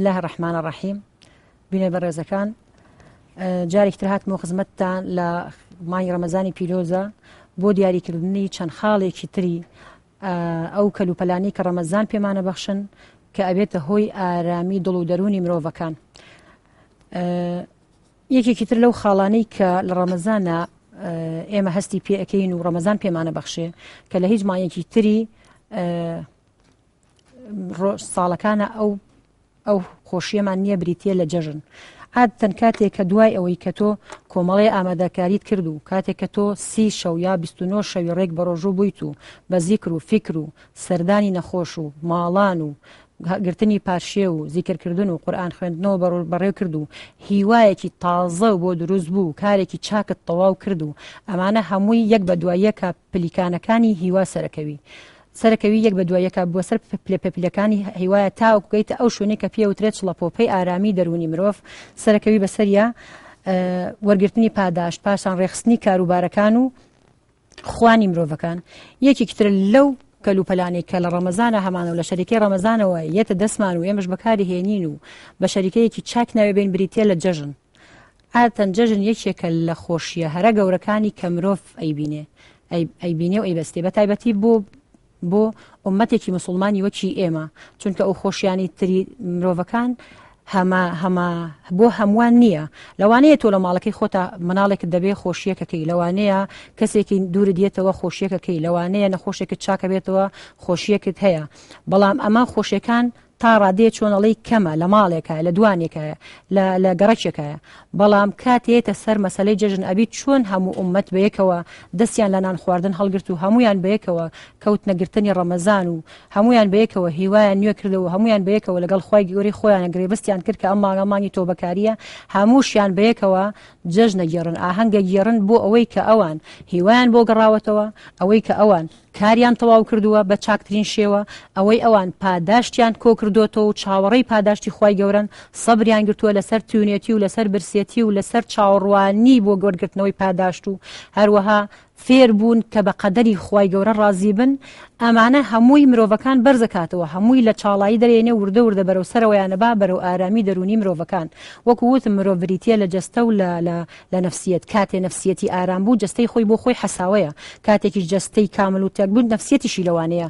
الله ڕحمانە ڕحیم بینێ بە ڕێزەکان جارێکتر هاتمەوە خزمەتتان لە مای ڕەمەزانی پیرۆزە بۆ دیاریکردنی چەند خاڵێکی تری ئەو کەلوپەلانی کە ڕەمەزان پێمانە بەخشن کە ئەبێتە هۆی ئارامی دڵ و دەرونی مرۆڤەکان یەکێکی تر لەو خاڵانەی کە لە ڕەمەزانە ئێمە هەستی پێەکەین و ڕەمەزان پێمانە بەخشێ کە لە هیچ مایەکی تری ساڵەکانە ئەو ئەو خۆشیەمان نییە بریتە لە جەژن عادەن کاتێک کە دوای ئەوەی کە تۆ کۆمەڵی ئامادەکاریت کرد و کاتێک کە تۆ سی شەو یا 29 شەوی ڕێک بە ڕۆژوو بوویت و بە زیکر و فکر و سەردانی نەخۆش و ماڵان و گرتنی پاشێ و زیکردکردن و قورآان خوێندنەوە بەڕێ کرد و هیوایەکی تازە بۆ دروست بوو کارێکی چاکت تەواو کرد و ئەمانە هەمووی یەک بە دواییەکە پلیکانەکانی هیوا سەرەکەوی سەرەکەوی یەک بە دوایەکە بۆ سەر پلپەپلەکانی هیوایە تاوکگەیتە ئەو شوێنێک کە پێوترێت چڵەپۆپەی ئارامی دەرونی مرۆڤ سەرەکەوی بەسەریە وەرگرتنی پاداش پاشان ڕێخستنی کاروبارەکان و خوانی مرۆڤەکان یەکی کتتر لەو کەلوپەلانی کە لە ڕەمەزانە هەمانە و لە شەریکی ڕەمەزانەوە یەتە دەسمان و ئێمەش بەکاری هێنین و بە شەریکەیەکی چاک ناوێ بین بریتە لە جەژن ئاتەن جەژن یەکێکە لە خۆشیە هەرە گەورەکانی کە مرۆڤ ئەیبینێ ئەیبینێ و ئەیبەستی بە تایبەتی بۆ بۆ ئومەتێکی مسلمانی وەکی ئێمە چونکە ئەو خۆشیانی تری مرۆڤەکان بۆ هەمووان نییە لەوانەیە تۆ لە ماڵەکەی خۆتا مناڵێک دەبێ خۆشیەکەکەی لەوانەیە کەسێکی دوور دێتەوە خۆشیەکەکەی لەوانەیە نەخۆشێکت چاکە بێتەوە خۆشیەکت هەیە بەڵام ئەمە خۆشیەکان تا ڕادێ چۆنەڵی کەمە لە ماڵێکە لە دوانێکە لە گەڕەکێکە بەڵام کاتێتە سەر مەسلەی جەژن ئەبی چۆن هەموو عمت بەیەکەوە دەستیان لە نان خواردن هەڵگرت و هەمویان بەیەکەوە کەوت نەگرتنی ڕەمەزان و هەمویان بەیەکەوە هیوایان نوێ کردەوە هەمویان بەیەکەوە لەگەڵ خی گەوری خۆیان گرێبستیان کرد کە ئەم ماگەمانی تۆ بەکاریە هەمووشیان بەیەکەوە جەژنە گێڕن ئاهەنگە گێڕن بۆ ئەوەی کە ئەوان هیوایان بۆ گەڕاوەتەوە ئەوەی کە ئەوان کاریان تەواو کردووە بە چاکترین شێوە ئەوەی ئەوان پاداشتیان کۆ کردوەوە و چاوەڕی پاداشتی خی گەورن سەبریان گرتووە لەسەر تونێتی و لەسەر برسێتی و لەسەر چاوەڕوانی بۆ گۆرگرتنەوەی پاداشت و هەروەها فێر بوون کە بە قەدەری خی گەورە ڕازی بن ئەمانە هەمووی مرۆڤەکان بەرزکاتەوە هەمووی لە چاڵایی دەرێنێ وردە وردە بەرەو سەرەوەیانەبا بەرەو ئارامی دەرونی مرۆڤەکان وەکو وتم مرۆڤریتە لە جستە و لە نفسیەت کاتێ نفسیەتی ئارام بوو جستەی خۆی بۆ خۆی حساوەیە کاتێکی جستەی کامل و تێک بوون نفسیەتیشی لەوانەیە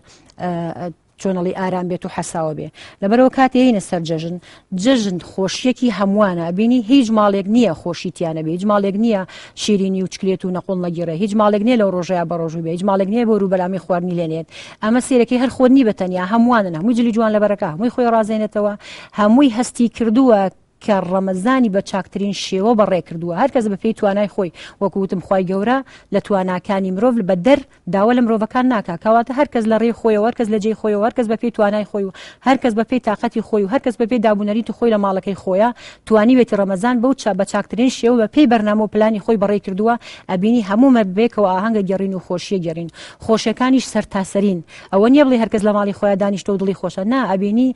چۆنەڵی ئارام بێت و حەساوە بێ لەبەرەوە کاتێینە سەر جەژن جەژن خۆشیەکی هەمووانە بینی هیچ ماڵێک نییە خۆشیتیانە بێ هیچ ماڵێک نییە شیرینی وچکلێت و نەقۆن لەگیرە هیچ ماڵێک نیە لە ڕۆژەیە بە ڕۆژوو بێ هیچ ماڵێک نیە بۆ روبەلامی خواردنی لێنێت ئەمە سیرەکەی هەر خۆنی بەتەنیا هەمووانە هەمووی جلی جوان لەبەرەکە هەمووی خۆی ڕازێنێتەوە هەمووی هەستی کردووە کە ڕەمەزانی بە چاکترین شێوە بە ڕێکردووە هەرکەس بە پێی توانای خۆی وەکووتتم خی گەورە لە تواناکانی مرۆڤ بە دەر داوا لە مرۆڤەکان ناکە کەواتە هەرکەس لە ڕێ خۆی هەرکەس لە جێ خۆی هەرکەس بە پێی توانای خۆی و هەرکەس بە پێی تااقەتی خۆی و هەرکەس بە پێی دابوونەری تو خۆی لە ماڵەکەی خۆیان توانی وێتی ڕەمەزان بەو چا بە چاکترین شێو بە پێی بەرنامە و پلانی خۆی بەڕێ کردووە ئەبینی هەموو مەبێکەوە ئاهەنگە گەڕین و خۆشیە گەڕین خۆشەکانیش سەرتاسەرین ئەوە نیە بڵی هەرکەس لە ماڵی خۆیان دانیشتە و دڵی خۆشە نا ئەبینی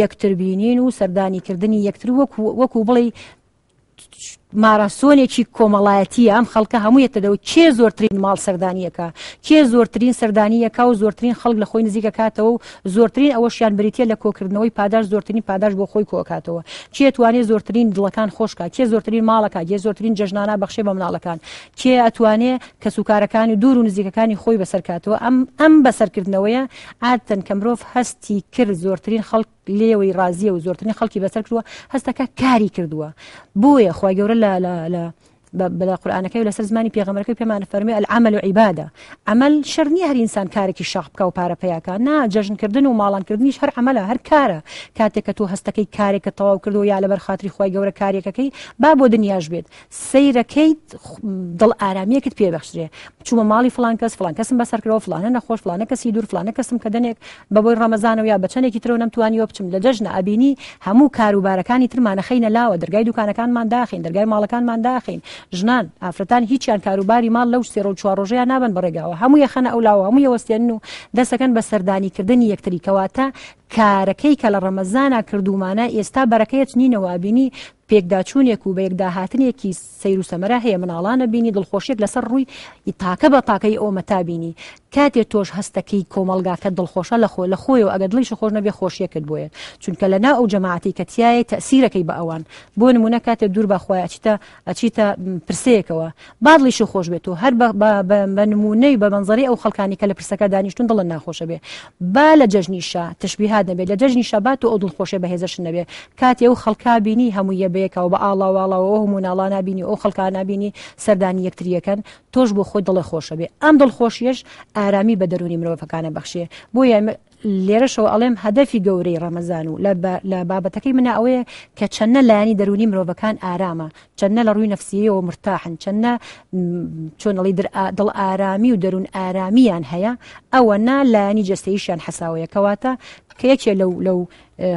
یەکتربینین و سەردانیکردنی یەکتر وەکو وەکو بڵێ ماراسۆنێکی کۆمەڵایەتی ئەم خەڵکە هەموویەتەدەەوە چێ زۆرترین ماڵ سەردانیەکە کێ زۆرترین سەردانیەکە و زۆرترین خەڵک لە خۆی نزیکە کاتەوە و زۆرترین ئەوە شیان بریتە لە کۆکردنەوەی پاداش زۆرترین پاداش بۆ خۆی کۆکاتەوە چێ توانێت زۆرترین دڵەکان خۆشکە کێ زۆرترین ماڵەکە یە زۆرترین جژنانە بەخشێ بە مناڵەکان کێ ئەتوانێ کەسوکارەکانی دوور و نزیکەکانی خۆی بەسەرکاتەوە ئەم ئەم بەسەرکردنەوەیە ئاتەن کەمرۆڤ هەستی کرد زۆرترین خەڵک لێەوەی رازیە و زۆرتنی خەڵکی بەسەر کردووە هەستەکە کاری کردووە بۆیە خی گەورە لە بە قورآانەکەی لەسەر زمانی پێغەمەکەی پێمانە فەرمی ئەعمل و عیبادا ئەمەل شەرنی هەرینسان کارێکی شاق بکە و پارەپیاکە نا جەژنکردن و ماڵانکردنیش هەر ئەمەلا هەر کارە کاتێککە تو هەستەکەی کارێکە تەواو کرد و یا لەبەر خااتری خی گەورە کارێکەکەی با بۆ دنیاش بێت سیرەکەیت دڵ ئارامیەکت پێبخشرێ چوومە ماڵی فلان کەس فلان کەسم بەسەرکەەوە فلانە نەخۆش فلانە کەسی دوور فلانە کەسم کە دەنێک بەبی ڕەمەزانەوە یا بەچەنێکی ترەوە نەمتوانیەوە بچم لە جەژنە ئەبینی هەموو کاروبارەکانی ترمانە خینە لاوە دەرگای دوکانەکانمان داخین دەرگای ماڵەکانمان داخین ژنان ئافرەتان هیچیان کاروباری ماڵ لەو سێ و چوار ڕۆژەیە نابن بەڕێگاوە هەموو یەخەنە ئەولاوە هەموو وەستێن و دەسەکەن بە سەردانیکردنی یەکتری کەواتە کارەکەی کە لە ڕەمەزانە کردومانە ئێستا بەرەکەیت نینەوە بینی پێکداچوونێک و بە یەکداهاتنێکی سیر و سەمەرە هەیە مناڵانە بینی دڵخۆشیێک لەسەر ڕووی تاکە بە تاکەی ئەومە تابینی کاتێ تۆش هەستەکەی کۆمەلگاکە دڵخۆشە لە خۆ لە خۆی و ئەگەدڵی شخۆش نەبێ خۆشیەکرد بۆیە چونکە لەنا ئەو جەماعتی کەتیایە تەسیرەکەی بە ئەوان بۆ نمونە کاتێ دوور بەخوای ئەچیتە ئەچیتە پرسەیەکەوە باڵیش خۆش بێت و هەر بە نمونەی بە منزەری ئەو خەکانی کە لە پرسەکە دانیشتون دڵە ناخۆشە بێ با لە جەژنیشە تشبیها شەبات نەبێت لە جەژنی شەبات و ئەو دڵخۆشە بەهێزش نەبێ کاتێ و خەڵکا بینی هەموویە بەیەکەوە بە ئاڵاواڵەوە هەموو ناڵا نبینی ئەو خەڵکا نبینی سەردانی یەکتریەکەن تۆش بۆ خۆی دڵی خۆشە بێ ئەم دڵخۆشیەش ئارامی بە دەرونی مرۆڤەکانە بەخشێ بۆ لێرەشەوە ئەڵێم هەدەفی گەورەی ڕەمەزان و لە بابەتەکەی منە ئەوەیە کە چەندە لایانی دەرونی مرۆڤەکان ئارامە چەندە لە ڕووی نفسیەوە مرتاحن چەندە چۆنەڵی دڵ ئارامی و دەرون ئارامیان هەیە ئەوە نا لایانی جستەیشیان حەساوەیە کەواتە کە یەکێ لەو لەو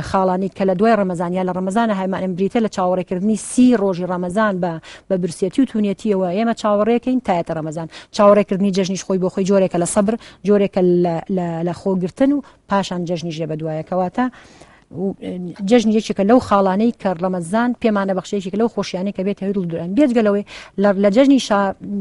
خاڵانی کە لە دوای ڕەمەزانیا لە ڕەمەزانە هەیمانم بریتە لە چاوەڕێکردنی سی ڕۆژی ڕەمەزان بە بە برسێتی و تونێتیەوە ئێمە چاوەڕێکین تایەتە ڕەمەزان چاوەڕێکردنی جژنیش خۆی بۆ خۆی جۆرێکە لە سەبر جۆرێکە لە خۆگرتن و پاشان جژنیژە بە دوایەکەواتە. جژن یەکێکە لەو خاڵانەی کەڕلەمەزان پێمانە بەخشەیەکی لەو خۆشیانی کە بێت هەوی دورن بێتگەلەوەی لە جژنی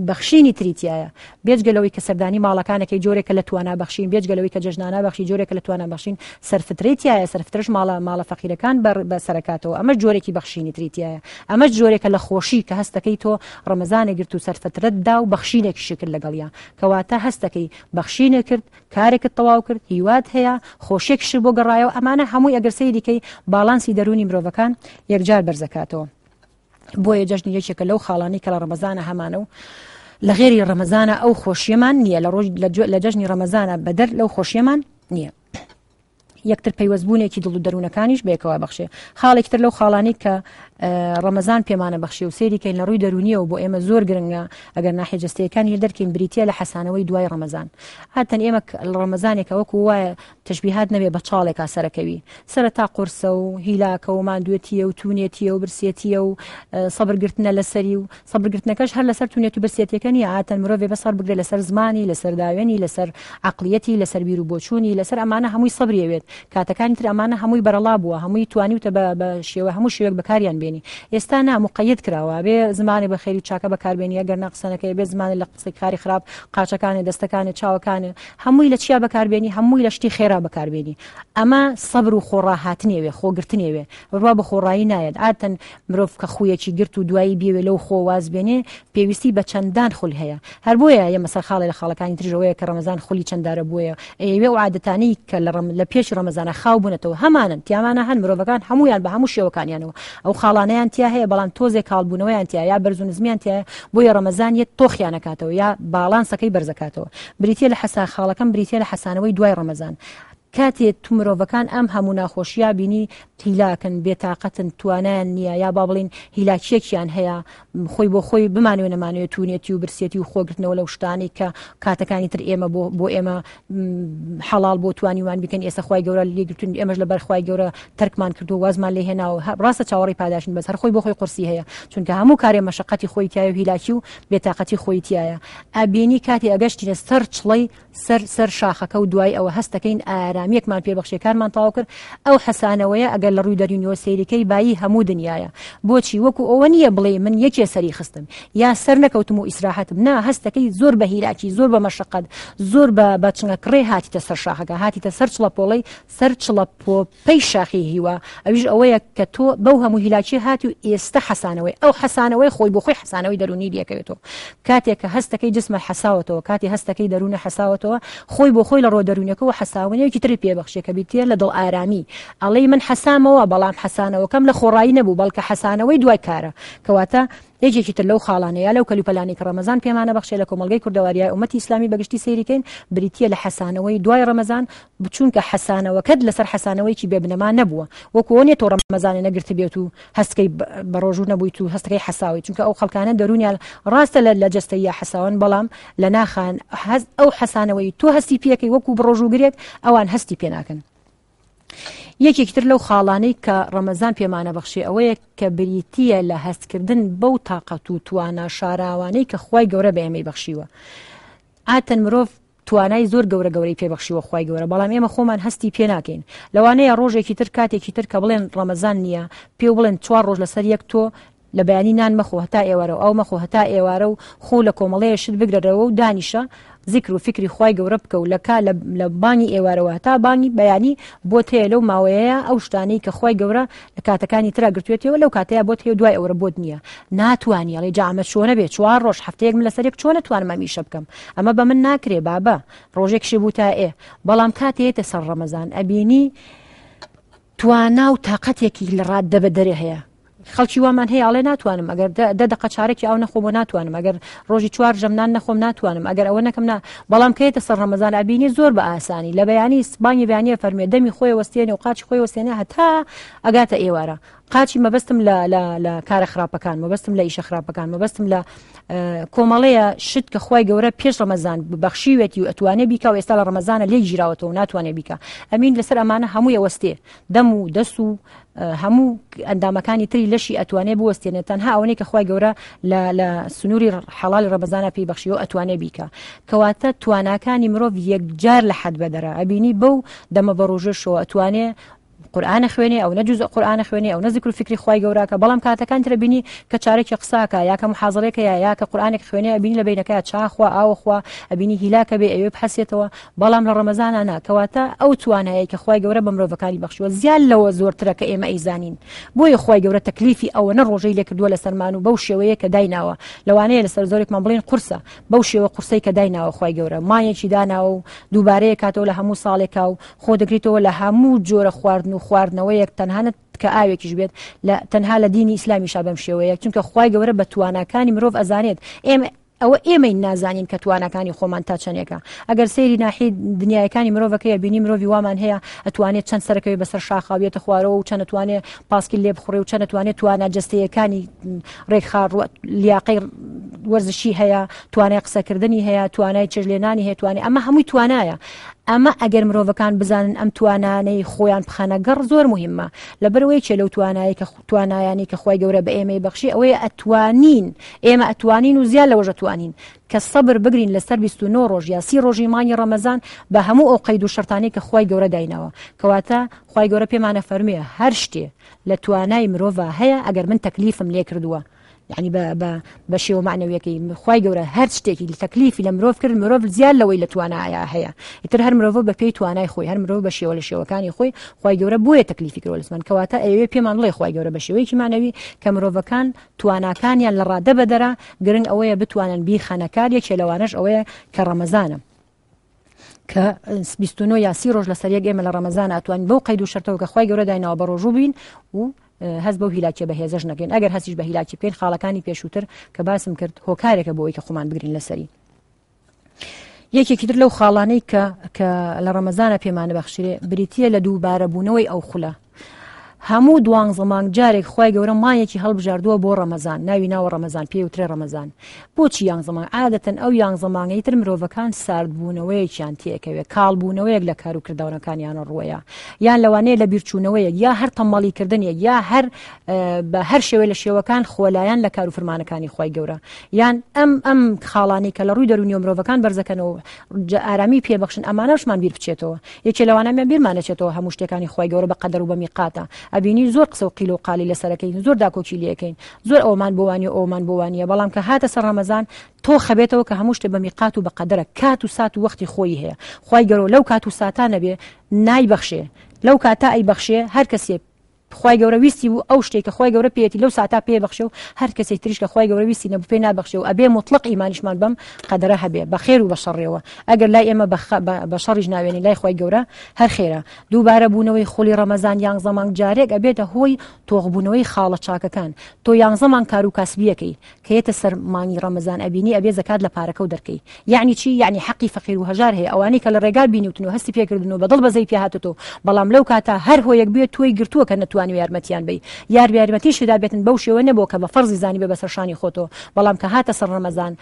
بەخشینی تریتیایە بێتگەلەوەی کە سەردانی ماڵەکانەکەی جۆرێکە لە توانە بەخشین بێتگەلەوەی کە جژنانە بەخشی جۆرێکە لە توانە بەخشین سەرفتریتیایە سەرفترش ماڵە ماڵە فەقیرەکان بە سەرکاتەوە ئەمە جۆرێکی بەخشینی تریتیایە ئەمە جۆرێکە لە خۆشی کە هەستەکەی تۆ ڕەمەزانە گرت و سەرفترت دا و بەخشینێکی شکرد لەگەڵیان کەواتە هەستەکەی بەخشینە کرد کارێکت تەواو کرد هیواد هەیە خۆشێکش بۆ گەڕایەوە ئەمانە هەموو ئەگەر سەیری کەی باڵانسی دەرونی مرۆڤەکان یەکجار بەرزکاتەوە بۆیە جەژنی یەکێکە لەو خاڵانی کە لە ڕەمەزانە هەمانە و لە غێری ڕەمەزانە ئەو خۆشیەمان نییە لە ڕۆژ لە جەژنی ڕەمەزانە بەدەر لەو خۆشیەمان نییە. یەکتر پەیوەزبوونێکی دڵ و دەروونەکانیش بێکەوە بەخشێ خاڵێکتر لەو خاڵانی کە ڕەمەزان پێمانە بەخشی و سێریکەین لە ڕووی دەرونیەوە بۆ ئێمە زۆر گرنگە ئەگەر ناحێجستەکان هێ دەرکەین بریتە لە حەسانەوەی دوای ڕەمەزان هاتەن ئێمە ڕەمەزانێکە وەکو وایە تشببیهات نەبێ بە چاڵێکا سەرەکەوی سرەتا قرسە و هیلاکە و مادوێتیە و تونێتیە و برسێتیە و سەبرگرتنە لەسەری و سەبرگرتنەکەش هەر لەسەر تونێت و برسێتەکەنی هاتەن مرۆڤێ بەسەر بگرێت لەسەر زمانی لەسەر داوێنی لەسەر عقلەتی لەسەر بیر و بۆچوونی لەسەر ئەمانە هەمووی سەبرێوێت کاتەکانی تر ئەمانە هەمووی بەرەڵا بووە هەمووی توانی وتە بە شێوە هەموو شێوەک بەکاریان بێت بکاربێنی ئێستا نامقەیت کراوە بێ زمانی بە خێری چاکە بەکاربێنی ئەگەر نەقسەنەکەی بێ زمانی لە قسەی کاری خراپ قاچەکانی دەستەکانی چاوەکانی هەمووی لە چیا بەکاربێنی هەمووی لە شتی خێرا بەکاربێنی ئەمە سەبر و خۆڕاهاتنیێوێ خۆگرتنێوێ ڕوا بە خۆڕایی نایەت ئاتەن مرۆڤ کە خویەکی گرت و دوایی بێوێ لەو خۆواز بێنێ پێویستی بە چەندان خول هەیە هەر بۆیە ئەمە سەر خاڵی لە خاڵەکانی ترژەوەیە کە ڕمەزان خولی چەنددارە بووە ئێوێ و عادەتانی کە لە پێش ڕەمەزانە خاو بوونەوە هەمانن تیامانە هەن مرۆڤەکان هەمویان بە هەموو شێوەکانیانەوە ئەو خاڵ ساڵانەیان تیا هەیە بەڵام تۆزێک کاڵبوونەوەیان تیا یا بەرزون زمیان تایە بۆیە ڕەمەزان یە تۆخیانەکاتەوە یا باڵانسەکەی بەرزەکاتەوە بریتە لە حسا خاڵەکەم بریتە لە حەسانەوەی دوای ڕەمەزان. کاتێ تومرۆڤەکان ئەم هەموو ناخۆشییا بینی هیلاکن بێتاقەتن توانیان نییە یا با بڵین هیلاچێکیان هەیە خۆی بۆ خۆی بمانوێ نەمانوێت تونێتی و برسێتی و خۆگرتنەوە لەو شتانی کە کاتەکانی تر ئێمە بۆ ئێمە حەڵال بۆ توانیوان بکەن ئێستا خخوای گەورە لێگرتون ئێمەش لە بەرخوای گەورە تەرکمان کردو وازمان لێ هێناوە ڕاستە چاوەڕی پاداشن بەس هەر خۆی بۆ خۆی قرسی هەیە چونکە هەموو کارێ مەشقەتی خۆی تایە و هیلاکی و بێتاقەتی خۆی تایە ئابینی کاتی ئەگەشتی لە سەر چڵی سەر سەر شاخەکە و دوای ئەوە هەستەکەین ئارامیەکمان پێبخشێکارمان تاو کرد ئەو حەسانەوەیە ئەگەر لە ڕووی دەرینەوە سیرەکەی بایی هەموو دنیاە بۆچی وەکو ئەوە نییە بڵێ من یەکێ سەری خستم یا سەر نەکەوتم و ئیسراحتم نا هەستەکەی زۆر بە هیراکی زۆر بە مەشقت زۆر بە بچنگە کڕێ هاتیتە سەر شاخەکە هاتیتە سەر چڵە پۆڵی سەر چڵە پۆ پێی شاخی هیوا ئەویش ئەوەیە کە تۆ بەو هەموو هیلاکی هاتی و ئێستا حەسانەوەی ئەو حەسانەوەی خۆی بۆ خۆی حەسانەوەی دەرونی دیەکەوێتەوە کاتێک کە هەستەکەی جسمە حەساوتەوە کاتی هەستەکەی دەرونە حەساوتەوە خۆی بۆ خۆی لە ڕۆ دەرونەکە و حەساونەیەکی تری پێبخشێکە بیتێ لە دڵ ئارامی ئەڵێ من حەسان دامەوە بەڵام حەسانەوەکەم لە خۆڕایی نەبوو بەڵکە حەسانەوەی دوای کارە کەواتە یەکێکی تر لەو خاڵانەیە لەو کەلوپەلانی کە ڕەمەزان پێمانە بەخشێ لە کۆمەلگەی کوردەواریای ئومەتی ئسلامی بەگشتی سیریکەین بریتە لە حەسانەوەی دوای ڕەمەزان بچونکە حەسانەوەکەت لەسەر حەسانەوەیکی بێبنەمان نەبووە وەکوۆنێت تۆ ڕەمەزانە نەگرت بێت و هەستکەی بەڕۆژوو نەبوویت و هەستەکەی حەساوی چونکە ئەو خەکانە دەرونیان ڕاستە لە لە جستەیە حەساوان بەڵام لە ناخان ئەو حەسانەوەی تۆ هەستی پێەکەی وەکو بڕۆژوو گرێت ئەوان هەستی پێناکەن. یەکێکتر لەو خاڵانەی کە ڕەمەزان پێمانە بەخشی ئەوەیە کە بریتە لە هەستکردن بەو تااقەت و توانە شاراوانەی کە خی گەورە بە ئێمەی بەخشیوە ئاتەن مرۆڤ توانای زۆر گەورە گەورەی پێبخشیوە خی گەورە بەڵام ئێمە خۆمان هەستی پێ ناکەین لەوانەیە ڕۆژێکی تر کاتێکی تر کە بڵێن ڕەمەزان نییە پێ بڵێن چوار ڕۆژ لەسەر یەک تۆ لە بەیانی نان مەخۆ هەتا ئێوارە و ئەو مەخۆ هەتا ئێوارە و خۆ لە کۆمەڵەیەشت بگرەرەوە و دانیشە زیکر و فکری خی گەورە بکە و لەکا لە بانی ئێوارەوە تا بانی بەیانی بۆ تەیە لەو ماوەیە ئەو شتانەی کە خی گەورە لە کاتەکانی تررا گرتوێتەوە لەو کاتەیە بۆ تێ دوای ئەوە بۆت نییە ناتوانانی ئەڵی جامە چۆنە بێت چوار ڕۆژ هەفتەیەک لە سەرێک چۆنە توانمە میشە بکەم ئەمە بە من ناکرێ بابە ڕۆژێکشی بوو تا ئێ بەڵام کاتێتە سەر ڕەمەزان ئەبینی توانا و تااقەتێکی لە ڕاد دەبە دەرێ هەیە خەڵکی وامان هەیە ئاڵێ ناتوانم ئەگەر دەدەق چارێکی ئەو نەخۆ بۆ ناتوانم ئەگەر ڕۆژی چوار ژەمنان نەخۆم ناتوانم ئەگەر ئەوە نەکەم نا بەڵام کەیتە سەر ڕەمەزان ئابینی زۆر بە ئاسانی لە بەیانی سبانی بیانیە فەرمیێ دەمی خۆی وەستێنی و قاچ خۆی وەستێنە هەتا ئەگاتە ئێوارە قاچی مەبەستم لە کارە خراپەکان مەبەستم لە ئیشە خراپەکان مەبەستم لە کۆمەڵەیە شت کە خی گەورە پێش ڕەمەزان بەخشیوێتی و ئەتوانێ بیکە و ئێستا لە ڕەمەزانە لێ گیرراوەتەوە و ناتوانێ بیکە ئەمین لەسەر ئەمانە هەمووی وەستێ دەم و دەست و هەموو ئەندامەکانی تری لەشی ئەتوانێ بوەستێنێت تەنها ئەوەی کە خی گەورە لە سنووری حەڵال ڕەمەزانە پێی بەخشیەوە ئەتوانێ بیکە کەواتە تواناکانی مرۆڤ یەکجار لە حەد بەدەرە ئەبینی بەو دەمە بە ڕۆژە شەوە ئەتوانێ قورآانە خوێنێ ئەو نەجوز قورآانە خوێنێ ئەو نەزیکر فکری خی گەوراکە بەڵام کاتەکان تربینی کە چارێکی قساکە یاکە محازڕێکە یا کە قورآانێک خوێنێ بینی لە بینەکە چاخوا ئاوەخوا ئەبینی هیلاکە بێ ئەوێ حسێتەوە بەڵام لە ڕەمەزانانە کەواتە ئەو توانەیە کە خی گەورە بە مرۆڤەکانی بەخشوە زیان لەوە زۆرترە کە ئێمە ئەیزانین بۆیە خی گەورە تەکلیفی ئەوە نەڕۆژەی لێکردووە لە سەرمان و بەو شێوەیە کە دایناوە لەوانەیە لەسەر زۆرێکمان بڵێن قورسە بەو شێوە قورسی کە دایناوە خی گەورە مایەکی داناوە و دووبارەیە کاتەوە لە هەموو ساڵێکا و خۆ دەگریتەوە لە هەموو جۆرە خواردن و خواردنەوەیەک تەنانەت کە ئاوێکیش بێت لە تەنها لە دینی ئسلامیشا بەم شێوەیە چونکە خخوای گەورە بە توانەکانی مرۆڤ ئەزانێت ئێمە ئەوە ئێمەی نازانین کە توانەکانی خۆمان تا چەندێکە ئەگەر سەیری ناحی دنیاەکانی مرۆڤەکەی بینی مرۆڤی وامان هەیە ئەتوانێت چەند سەرەکەوی بەسەر شاخاوێتە خوارەوە و چەندتوانێت پاسکی لێ بخڕی و چەندتوانێت توانە جستەیەکانی ڕێکخار لیاقی وەرزشی هەیە توانای قسەکردنی هەیە توانای چژلێنانی هەیە توانێت ئەمە هەمووی توانایە ئەمە ئەگەر مرۆڤەکان بزانن ئەم توانانەی خۆیان بخەنەگەڕ زۆر مهمە لەبەرەوەی چێ لەو توانایی کە توانایانی کە خی گەورە بە ئێمەی بەخشی ئەوەیە ئەتوانین ئێمە ئەتوانین و زیان لەوەژەتوانین کە سەبر بگرین لە سەر 29 ڕۆژ یاسی ڕۆژیمانی ڕەمەزان بە هەموو ئەو قەید و شەرتانی کە خی گەورە داینەوە کەواتە خی گەورە پێمانە فەرمیە هەر شتێ لە توانای مرۆڤ هەیە ئەگەر من تەکلیفم لێ کردووە یعنی بە شێوە معنەوەیەکەی خی گەورە هەر شتێکی لە تەکلیفی لە مرۆڤ کرد مرۆڤ زیان لەوەی لە توانایە هەیە ئیتر هەر مرۆڤ بە پێی توانای خۆی هەر مرۆڤ بە شێوە لە شێوەکانی خۆی خی گەورە بۆیە تەکلیفی کرۆلسمان کەواتە ئەوێ پێمان بڵێ خی گەورە بە شێوەیەکی مانەوی کە مرۆڤەکان تواناکانیان لە ڕادە بەدەرا گرنگ ئەوەیە بتوانن بی خەنەکاریەک لەوانش ئەوەیە کە ڕەمەزانم. کە 29 یاسی ڕۆژ لەسەر یەک ئێمە لە ڕەمەزان ئەتوان بەو قەید و شەرەوە کە خی گەورە داینەوە بە ڕۆژوو بین و هەز بەو هیلاکی بەهێزش نەکەین ئەگەر هەستیش بە هیلاکی پێین خاڵەکانی پێشووتر کە باسم کرد هۆکارێکە بۆەوەی کە خۆمان بگرین لەسەری. یەکێکی تر لەو خاڵانەی کە لە ڕەمەزانە پێمانە بەخشێ بریتە لە دووبارە بوونەوەی ئەو خولە هەموو دوان زەمانگ جارێک خی گەورە مایەکی هەڵبژاردووە بۆ ڕەمەزان ناوی ناوە ڕەمەزان پێ وترێ ڕەمەزان بۆچی یان زمان عادەتەن ئەو یان زمانگەی تر مرۆڤەکان ساردبوونەوەیەکیان تێکەوێ کاڵبوونەوەیەک لە کاروکردداونەکانیانە ڕوەیە یان لەوانەیە لە بیرچوونەوەیەک یا هەر تەمەڵیکردنیە یا هەر بە هەر شێوێ لە شێوەکان خۆلایەن لە کاروفرمانەکانی خی گەورە یان ئەم ئەم خاڵانی کە لە ڕووی دەرونی مرۆڤەکان بەرزەکەنەوە ئارامی پێبخشن ئەمانەشمان بیر بچێتەوە یەکێ لەوانەمە بیرمانەچێتەوە هەموو شتەکانی خی گەورە بە قەدەر و بەمیقاتە ئەبینی زۆر قسە و قیل و قالی لەسەرەکەین زۆر داکۆکی لەکەین زۆر ئەومان بوانی و ئەومان بوانیە بەڵام کە هاتە سەر ڕەمەزان تۆ خەبێتەوە کە هەموو شتێ بەمیقات و بەقەدرە کات و سات و وەختی خۆی هەیە خی گەرۆ لەو کات و ساتانە بێ نایبەخشێ لەو کاتا ئەیبەخشێ هەر کەسێ خی گەورە ویستی بوو ئەو شتێک کە خی گەورە پێێتی لەو ساتا پێبخشە و هەر کەسی تریش کە خی گەورە ویستی نەبوو پێ نابخشە و ئەبێ مطلق ایمانیشمان بم قەدرە هەبێ بە خێر و بە شەڕێەوە ئەگەر لای ئێمە بە شەڕیش ناوێنی لای خی گەورە هەر خێرە دووبارە بوونەوەی خولی ڕەمەزان یان زەمان جارێک ئەبێتە هۆی تۆغبوونەوەی خاڵە چاکەکان تۆ یان زەمان کار و کاسبیەکەی کە هێتە سەرمانی ڕەمەزان ئەبینی ئەبێ زکات لە پارەکە و دەکەی یعنی چی یعنی حقی فەقیر و هەژار هەیە ئەوانی کە لە ڕێگا بینیوتن و هەستی پێکردن و بەدڵ بەزەی پێهاتەوە بەڵام لەو کاتا هەر هۆیەک بێت توی گرتووە کە نتوان بزانانی و یارمەتیان بی یار یارمەتیشیدا بێتن بەو شێوە نەبوو کە بە فەرزی زانی بە بەسەرشانی خۆتۆ بەڵام کە هاتە سەر ڕەمەزان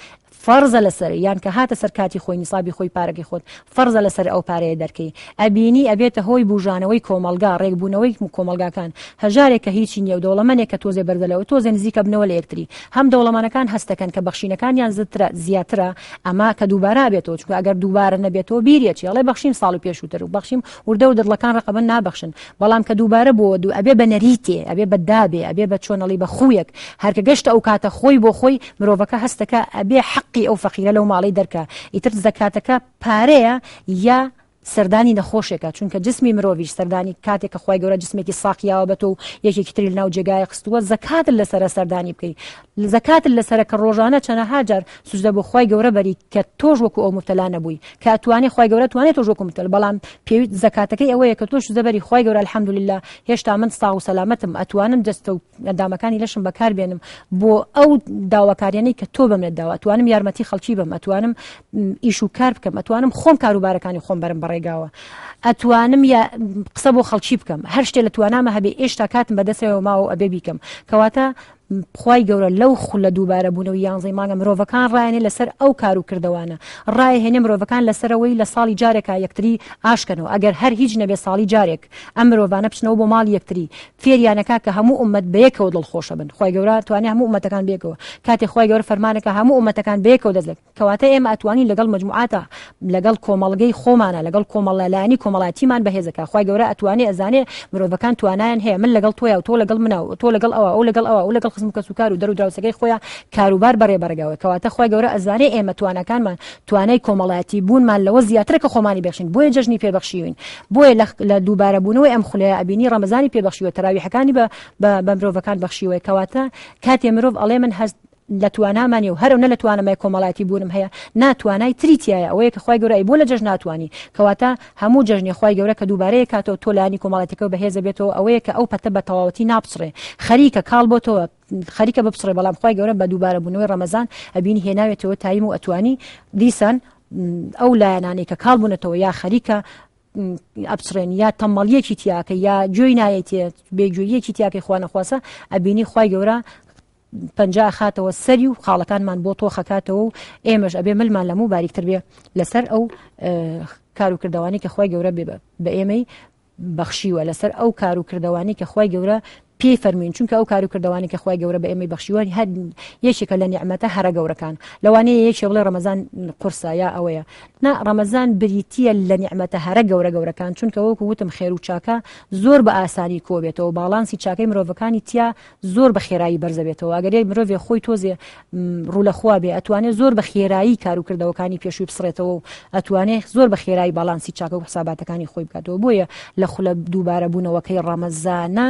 فەرزە لەسەر یان کە هاتە سەر کاتی خۆی نیسابی خۆی پارەکەی خۆت فەرزە لەسەر ئەو پارەیە دەرکەی ئەبینی ئەبێتە هۆی بژانەوەی کۆمەلگا ڕێکبوونەوەی کۆمەلگاکان هەژارێک کە هیچی نیە و دەوڵەمەنێک کە تۆزێ بەردەلەوە تۆزە نزیکە بنەوە لە یەکتری هەم دەوڵەمانەکان هەستەکەن کە بەخشینەکانیان زیاترە زیاترە ئەما کە دووبارە بێتەوە چکو ئەگەر دووبارە نەبێتەوە بیرەکی ئەڵێ بەخشیم ساڵ و پێشووتر و بەخشیم وردە و دەڵەکان ڕقەبن نابخشن بەڵام کە دووبارە بۆ دوو ئەبێ بە نەریتێ ئەبێ بەدابێ ئەبێ بە چۆنەڵی بە خویەک هەرکە گەشتە ئەو کاتە خۆی بۆ خۆی مرۆڤەکە هەستەکە ئەبێ حق حەقی ئەو فەقیرە لەو ماڵی دەرکە ئیتر زەکاتەکە پارەیە یا سەردانی نەخۆشێکە چونکە جسمی مرۆڤش سەردانی کاتێککە خی گەورە جسمێکی ساقییاوە بەتۆ و یەکێکی تریل ناو جێگایە خستووە زەکات لەسرە سەردانی بکەیت زەکات لەسرە کە ڕۆژانە چەنەهاجار سوزدە بۆ خی گەورە بەری کە تۆش وەکو ئەو مفتەلا نەبووی کە توانێت خی گەورە توانێت تۆ ژۆکو متل بەڵام پێویست زکاتەکەی ئەوەیە کە تۆش زەبەری خی گەورە الحەمدلله هێشتا من ستا و سەلامەتم ئەتوانم دەستە و ئەندامەکانی لەشم بەکار بێنم بۆ ئەو داواکاریانەی کە تۆ بمێت داواتوانم یارمەتی خەڵکی بم ئەتوانم ئیش و کار بکەم ئەتوانم خۆم کاروبارەکانی خۆم بەرم بڕ ڕێگاوە ئەتوانم یا قسە بۆ خەڵکی بکەم هەر شتێ لە توانامە هەبێ ئێشتا کاتم بەدەسەوە ماوە ئەبێ بیکەم کەواتە خی گەورە لەو خو لە دووبارە بوونەوە یانزەی ماگە مرۆڤەکان ڕایێنێ لەسەر ئەو کار و کردوانە ڕای هێنێ مرۆڤەکان لەسەرەوەی لە ساڵی جارێکە یەکتری ئاشکەنەوە ئەگەر هەر هیچ نەبێ ساڵی جارێک ئەم مرۆڤانە بچنەوە بۆ ماڵ یەکتری فێریانەکە کە هەموو عمت بەیەکەوە دڵخۆشە بن خی گەورە توانانی هەموو عمەتەکان بێکەوە کاتێک خی گەور فەرمانەکە هەموو عمەتەکان بێکەوە دەزێت کەواتە ئێمە ئەتوانی لەگەڵ مجموعاتە لەگەڵ کۆمەڵگەی خۆمانە لەگەڵ کۆمەڵەلانی کۆمەڵاتیمان بەهێزەکە خی گەورە ئەتوانێ ئەزانێ مرۆڤەکان توانیان هەیە من لەگەڵ تۆیە و تۆ لەگەڵ منە و تۆ لەگەڵ ئەوە ئەو لەگەڵ ئەوە و لەگەڵ قسم کەس و کار و دەر و دراوسەکەی خۆیان کاروبار بەڕێ بەرگەوە کەواتە خۆی گەورە ئەزانێ ئێمە توانەکانمان توانای کۆمەڵایەتی بوونمان لەوە زیاتر کە خۆمانی بەخشین بۆیە جژنی پێبخشیوین بۆیە لە دووبارە بوونەوەی ئەم خولەیە ئەبینی ڕەمەزانی پێبخشیوە تەراویحەکانی بە بە مرۆڤەکان بەخشیوە کەواتە کاتێ مرۆڤ ئەڵێ من هەست لە توانامانی و هەرو نە لە توانمای کۆمەڵاتی بوونم هەیە ناتوانای تریتیایە ئەوەیە کە خی گەورەی بۆ لە جژ ناتوانانی کەواتە هەموو جژنی خی گەورە کە دووبارەیە کاتەوە تۆلانی کۆمەڵاتەکە بەهێز بێتەوە ئەوەیە کە ئەو پەتە بە تەواوەتی ناپسڕێ خەریکە کاڵ بۆتەوە خەریکە بپسڕێ بەڵام خی گەورە بە دووبارە بوونەوەی ڕەمەزان ئەبینی هێناوێتەوە تایم و ئەتوانی دیسان ئەو لایەنانەی کە کاڵ بوونەتەوە یا خەریکە ئەپسرێن یا تەمەڵیەکی تیاکە یا جوێی نایەتێت بێگوێیەکی تیاکەی خوانەخواسە ئەبینی خی گەورە پنج خاتەوە سەری و خاڵەکانمان بۆ تۆ خەکاتەوە و ئێمەش ئەبێ ملمان لەموو باریکتر بێ لەسەر ئەو کاروکردوانی کە خی گەورە بێ بە ئێمەی بەخشیوە لەسەر ئەو کاروکردوانی کە خی گەورە پێی فەرمین چونکە ئەو کار و کردوانی کە خخوای گەورە بە ئێمە بەخشیوانی هەر یەکێکە لە نیعممەتە هەرە گەورەکان لەوانەیە یەکێ بڵێ ڕەمەزان قرسایە ئەوەیە نا ڕەمەزان بریتە لە نیعممەتە هەرە گەورە گەورەکان چونکە وەکو وتم خێر و چاکە زۆر بە ئاسانی کۆبێتەوە باڵانسی چاکەی مرۆڤەکانی تیا زۆر بە خێرایی بەرزەبێتەوە ئەگەری مرۆڤێ خۆی تۆزێ ڕوولەخوا بێ ئەتوانێت زۆر بە خێرایی کاروکردەوەکانی پێشوی بسرێتەوە و ئەتوانێت زۆر بە خێرایی باڵانسی چاکە و حساباتەکانی خۆی بکاتەوە بۆیە لە خولە دووبارە بوونەوەکەی ڕەمەزانە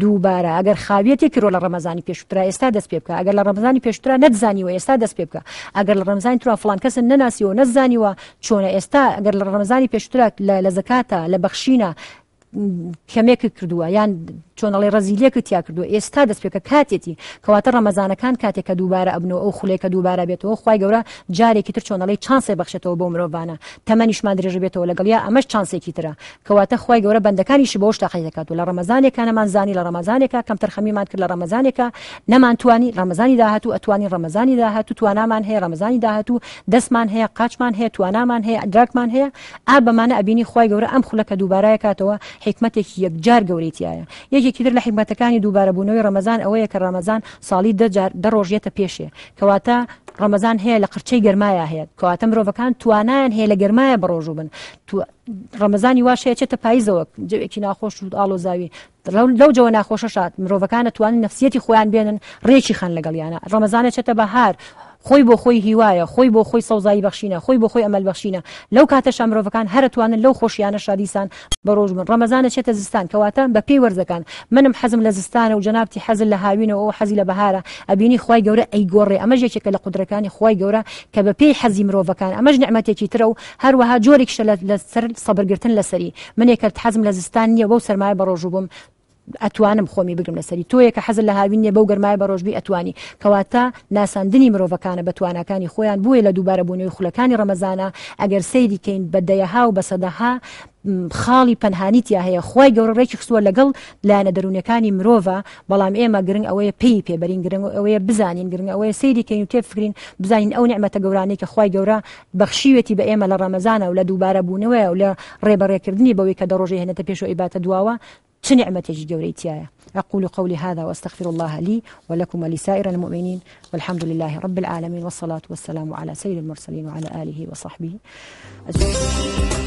دووبارە بارە ئەگەر خاویەتی کرۆ لە ڕەمەزانی پێشترا ئێستا دەست پێ بکە ئەگەر لە ڕەمەزانی پێشترا نەتزانیوە ئێستا دەست پێ بکە ئەگەر لە ڕەمزانی تررا فلان کەسن نەناسیەوە نەزانیوە چۆنە ئێستا ئەگەر لە ڕەمەزانی پێشترا لە زکاتە لە بەخشینە کەمێکی کردووە یان چۆنەڵی ڕزیلەکە تیا کردووە ئێستا دەست پێکە کاتێتی کەواتە ڕەمەزانەکان کاتێکە دووبارە ئەبنەوە ئەو خولێکە دووبارە بێتەوە خی گەورە جارێکی تر چۆنەڵی چانسێ بەخشێتەوە بۆ مرۆڤانە تەمەنیشمان درێژ بێتەوە لەگەڵیا ئەمەش چانسێکی ترە کەواتە خی گەورە بەندەکانیشی بۆ شتاقی دەکات و لە ڕەمەزانێکانەمان زانی لە ڕەمەزانێکە کەم تەرخەمیمان کرد لە ڕەمەزانێکە نەمانتوانی ڕەمەزانی داهات و ئەتوانی ڕەمەزانی داهات و توانامان هەیە ڕەمەزانی داهات و دەستمان هەیە قاچمان هەیە توانامان هەیە ئەدراکمان هەیە ئا بەمانە ئەبینی خی گەورە ئەم خولەکە دووبارەیە کاتەوە حکمتێکی یەکجار گەورەتیایە یەکێکی در لە حیمەتەکانی دووبارەبوونەوەی ڕەمەزان ئەوەیە کە ڕەمەزان ساڵی دەڕۆژێتە پێشێ کەواتە ڕەمەزان هەیە لە قرچەی گەرمایە هەیە کەواتە مرۆڤەکان توانیان هەیە لە گەرمایە بڕۆژوو بن ڕەمەزانی واشەیە چێتە پاییزەوە جوێکی ناخۆش و ئالۆزاوی لەو جەوە ناخۆشەشات مرۆڤەکان توانین نفسیەتی خۆیان بێنن ڕێکی خەن لەگەڵیانە ڕەمەزانە چێتە بەهار خۆی بۆ خۆی هیوایە خۆی بۆ خۆی سەوزایی بەخشینە خۆی بۆ خۆی ئەمەل بەخشینە لەو کاتە شامرۆڤەکان هەرتوانن لەو خۆشیانە شادیسان بە ڕۆژ من ڕەمەزانە چێتە زستان کەواتە بە پێی وەرزەکان منم حەزم لە زستانە و جەنابی حەزل لە هاوینەوە حەزی لە بەهارە ئەبینی خی گەورە ئەی گۆڕێ ئەمە ژێکێکە لە قودرەکانی خی گەورە کە بە پێی حەزی مرۆڤەکان ئەمەش نعمەتێکی ترە و هەروەها جۆرێکشە لە سەر سەبرگرتن لەسەری منێکرد حەزم لە زستان نییە بەو سەرمایە بە ڕۆژوو بووم ئەتوانم خۆمی بگرم لەسەری تۆیە کە حەزل لە هاوینە بەو گەرمای بە ڕۆژبی ئەتوانی کەواتە ناساندنی مرۆڤەکانە بەتوانەکانی خۆیان بووە لە دووبارە بوونەوەی خولەکانی ڕەمەزانە ئەگەر سەیریکەین بەدەیەها و بەسەدەها خاڵی پەنهانیتیا هەیە خی گەورڕێکی خسووە لەگەڵ لایەنە دەرونەکانی مرۆڤ بەڵام ئێمە گرنگ ئەوەیە پێی پێبەرین گرنگ ئەوەیە بزانین گرنگ ئەوەیە سەیریکەین و تێفرین بزانین ئەو نعممەتە گەورانەی کە خی گەورە بەخشیوێتی بە ئێمە لە ڕەمەزانە و لە دووبارە بوونەوەی و لە ڕێبەڕێکردنی بەوەی کە دەڕۆژی هێنێتە پێش و ئیباتە دواوە نعمتێکی گەورەیتیایە أقول قولي هذا وأستغفر الله لي ولكم ولسائر المؤمنين والحمد لله رب العالمين والصلاة والسلام على سيد المرسلين وعلى آله وصحبه أجمعين